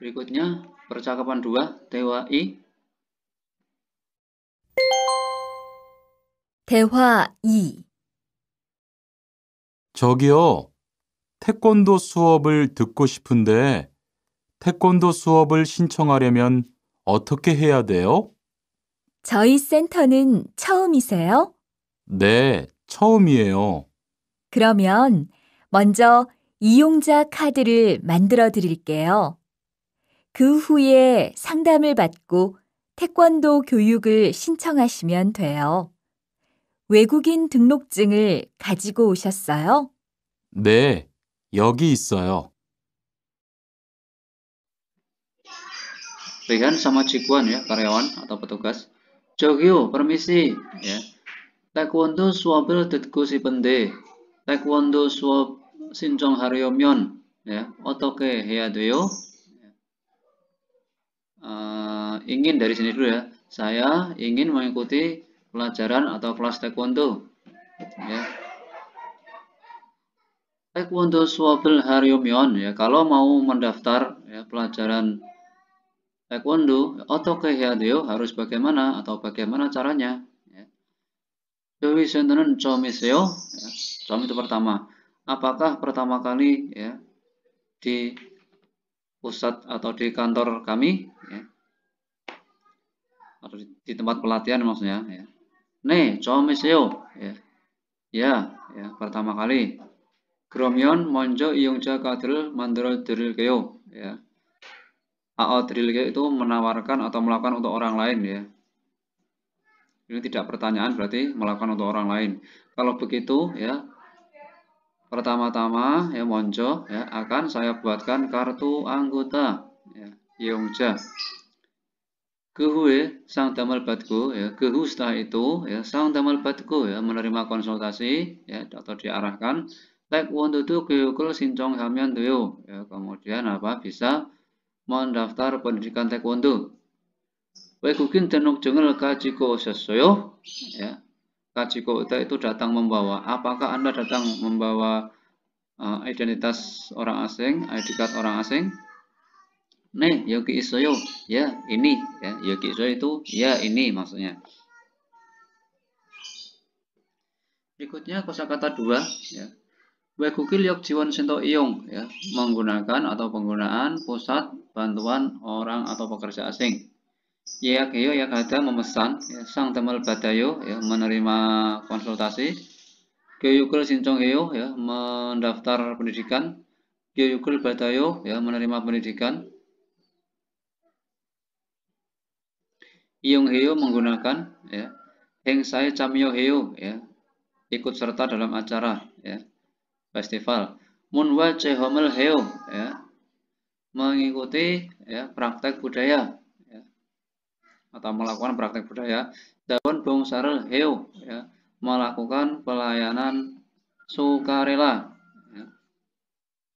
Berikutnya percakapan 2 대화 2 대화 2 저기요. 태권도 수업을 듣고 싶은데 태권도 수업을 신청하려면 어떻게 해야 돼요? 저희 센터는 처음이세요? 네, 처음이에요. 그러면 먼저 이용자 카드를 만들어 드릴게요. 그 후에 상담을 받고 태권도 교육을 신청하시면 돼요. 외국인 등록증을 가지고 오셨어요? 네, 여기 있어요. Rihan sama Cikuan ya, karyawan atau petugas. Jogyo, permisi. Ya. Taekwondo suabil detku si pende. Taekwondo suab sinjong haryomyon. Ya, otoke heya deyo. Eh, ingin dari sini dulu ya. Saya ingin mengikuti pelajaran atau kelas taekwondo. Ya. Taekwondo Swabel Haryomion ya. Kalau mau mendaftar ya, pelajaran taekwondo atau kehadio harus bagaimana atau bagaimana caranya? Ya. Dewi Chomiseo, ya. Chom itu pertama. Apakah pertama kali ya di pusat atau di kantor kami ya. atau di, di tempat pelatihan maksudnya ya. nih misio. ya. Ya, ya pertama kali. kromion monjo iungja kadril mandrol drilkeo ya. Ao drilkeo itu menawarkan atau melakukan untuk orang lain ya. Ini tidak pertanyaan berarti melakukan untuk orang lain. Kalau begitu ya, Pertama-tama ya monco ya akan saya buatkan kartu anggota ya Yongja kehue sang damal batku ya kehu setelah itu ya sang damal batku ya menerima konsultasi ya atau diarahkan like wontutu geukul sincong hamyan tuyo ya kemudian apa bisa mendaftar pendidikan taekwondo. Wekukin tenuk jengel kajiko sesoyo ya Kajiko Uta itu datang membawa. Apakah Anda datang membawa uh, identitas orang asing, ID card orang asing? Nih, Yogi Isoyo, ya ini, ya Yogi Isoyo itu, ya ini maksudnya. Berikutnya kosakata dua, ya. Wegukil yok jiwon sento iyong, ya menggunakan atau penggunaan pusat bantuan orang atau pekerja asing. Ya heyo ya kata memesan ya, Sang temel Badayo ya, menerima konsultasi Geyukul Sincong Heyo ya, mendaftar pendidikan Geyukul Badayo ya, menerima pendidikan Iyong Heyo menggunakan ya, Sai Camyo Heyo ya, ikut serta dalam acara ya, festival Munwa Cehomel Heyo ya, mengikuti ya, praktek budaya atau melakukan praktek budaya daun bung sarel heo ya, melakukan pelayanan sukarela